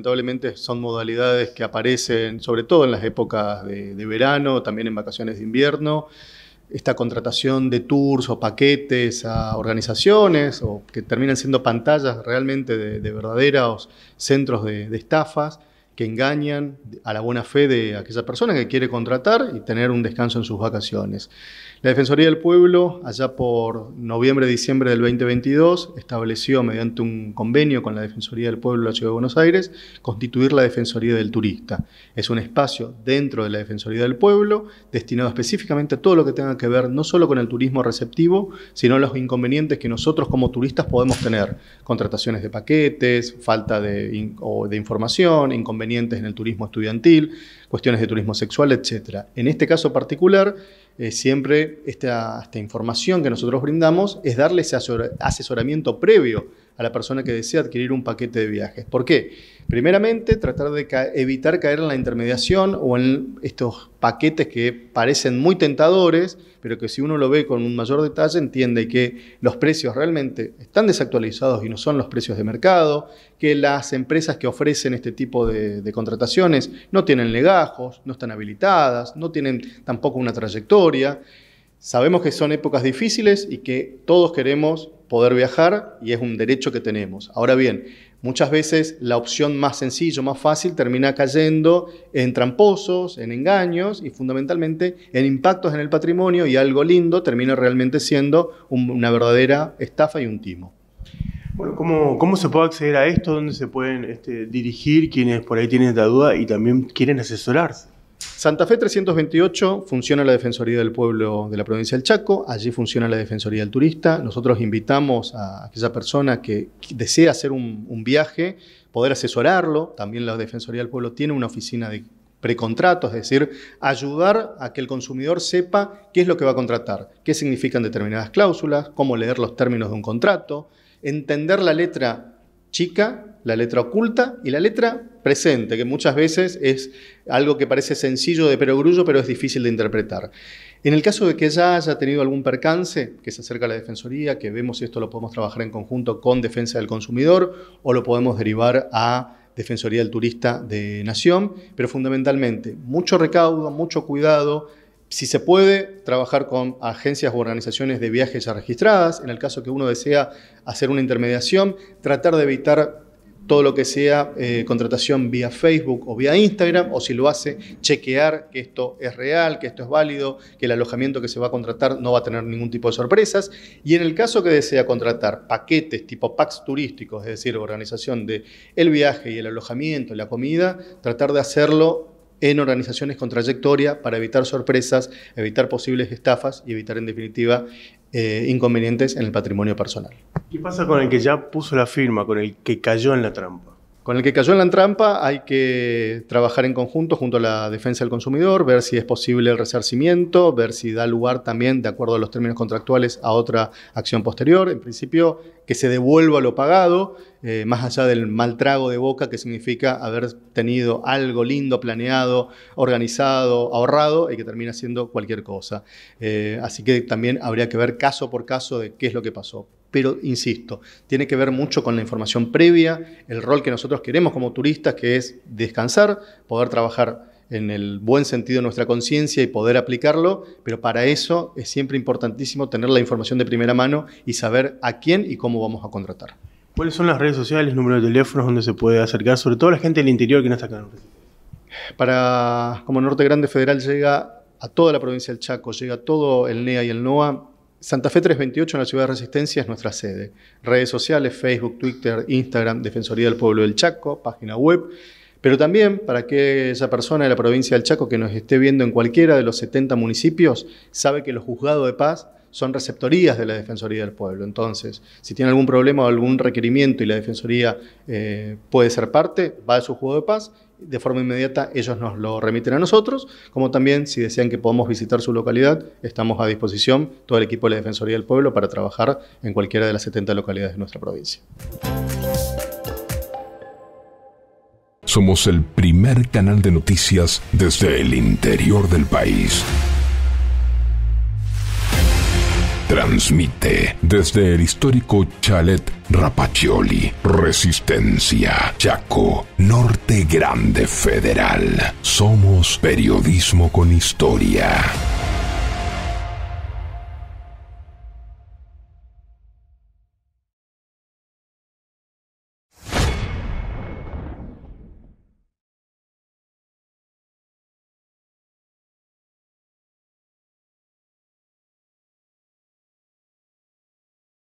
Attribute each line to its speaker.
Speaker 1: lamentablemente son modalidades que aparecen sobre todo en las épocas de, verano, también en vacaciones de invierno esta contratación de tours o paquetes a organizaciones o que terminan siendo pantallas realmente de, verdaderos centros de, estafas que engañan a la buena fe de aquella persona que quiere contratar y tener un descanso en sus vacaciones. La Defensoría del Pueblo, allá por noviembre-diciembre del 2022, estableció mediante un convenio con la Defensoría del Pueblo de la Ciudad de Buenos Aires constituir la Defensoría del Turista. Es un espacio dentro de la Defensoría del Pueblo destinado específicamente a todo lo que tenga que ver no solo con el turismo receptivo, sino los inconvenientes que nosotros como turistas podemos tener. Contrataciones de paquetes, falta de, de información, inconvenientes en el turismo estudiantil, cuestiones de turismo sexual, etc. En este caso particular, eh, siempre esta, información que nosotros brindamos es darle ese asesoramiento previo a la persona que desea adquirir un paquete de viajes. ¿Por qué? Primeramente, tratar de evitar caer en la intermediación o en estos paquetes que parecen muy tentadores, pero que si uno lo ve con un mayor detalle entiende que los precios realmente están desactualizados y no son los precios de mercado, que las empresas que ofrecen este tipo de contrataciones no tienen legajos, no están habilitadas, no tienen tampoco una trayectoria. Sabemos que son épocas difíciles y que todos queremos poder viajar y es un derecho que tenemos. Ahora bien, muchas veces la opción más sencilla, más fácil, termina cayendo en tramposos, en engaños y fundamentalmente en impactos en el patrimonio y algo lindo termina realmente siendo una verdadera estafa y un timo. Bueno, ¿cómo, se puede acceder a esto? ¿Dónde se pueden este, dirigir quienes por ahí tienen esta duda y también quieren asesorarse? Santa Fe 328 funciona la Defensoría del Pueblo de la provincia del Chaco, allí funciona la Defensoría del Turista. Nosotros invitamos a aquella persona que desea hacer un, viaje, poder asesorarlo. También la Defensoría del Pueblo tiene una oficina de precontratos, es decir, ayudar a que el consumidor sepa qué es lo que va a contratar, qué significan determinadas cláusulas, cómo leer los términos de un contrato, entender la letra chica, la letra oculta y la letra presente, que muchas veces es algo que parece sencillo de perogrullo, pero es difícil de interpretar. En el caso de que ya haya tenido algún percance, que se acerca a la Defensoría, que vemos si esto lo podemos trabajar en conjunto con Defensa del Consumidor o lo podemos derivar a Defensoría del Turista de Nación, pero fundamentalmente mucho recaudo, mucho cuidado, si se puede, trabajar con agencias u organizaciones de viajes ya registradas, en el caso que uno desea hacer una intermediación, tratar de evitar todo lo que sea eh, contratación vía Facebook o vía Instagram, o si lo hace, chequear que esto es real, que esto es válido, que el alojamiento que se va a contratar no va a tener ningún tipo de sorpresas. Y en el caso que desea contratar paquetes tipo packs turísticos, es decir, organización de el viaje y el alojamiento y la comida, tratar de hacerlo en organizaciones con trayectoria para evitar sorpresas, evitar posibles estafas y evitar en definitiva eh, inconvenientes en el patrimonio personal. ¿Qué pasa con el que ya puso la firma, con el que cayó en la trampa? Con el que cayó en la trampa hay que trabajar en conjunto junto a la defensa del consumidor, ver si es posible el resarcimiento, ver si da lugar también, de acuerdo a los términos contractuales, a otra acción posterior. En principio, que se devuelva lo pagado, eh, más allá del mal trago de boca que significa haber tenido algo lindo, planeado, organizado, ahorrado y que termina siendo cualquier cosa. Eh, así que también habría que ver caso por caso de qué es lo que pasó. Pero, insisto, tiene que ver mucho con la información previa, el rol que nosotros queremos como turistas, que es descansar, poder trabajar en el buen sentido de nuestra conciencia y poder aplicarlo, pero para eso es siempre importantísimo tener la información de primera mano y saber a quién y cómo vamos a contratar. ¿Cuáles son las redes sociales, número de teléfonos donde se puede acercar, sobre todo la gente del interior que no está acá? Para, como Norte Grande Federal llega a toda la provincia del Chaco, llega todo el NEA y el NOA, Santa Fe 328 en la Ciudad de Resistencia es nuestra sede. Redes sociales, Facebook, Twitter, Instagram, Defensoría del Pueblo del Chaco, página web. Pero también para que esa persona de la provincia del Chaco que nos esté viendo en cualquiera de los 70 municipios sabe que los juzgados de paz son receptorías de la Defensoría del Pueblo. Entonces, si tiene algún problema o algún requerimiento y la Defensoría eh, puede ser parte, va a su juego de paz. De forma inmediata ellos nos lo remiten a nosotros, como también si desean que podamos visitar su localidad, estamos a disposición todo el equipo de la Defensoría del Pueblo para trabajar en cualquiera de las 70 localidades de nuestra provincia. Somos el primer canal de noticias desde el interior del país. Transmite desde el histórico Chalet Rapacioli, Resistencia, Chaco, Norte Grande Federal. Somos periodismo con historia.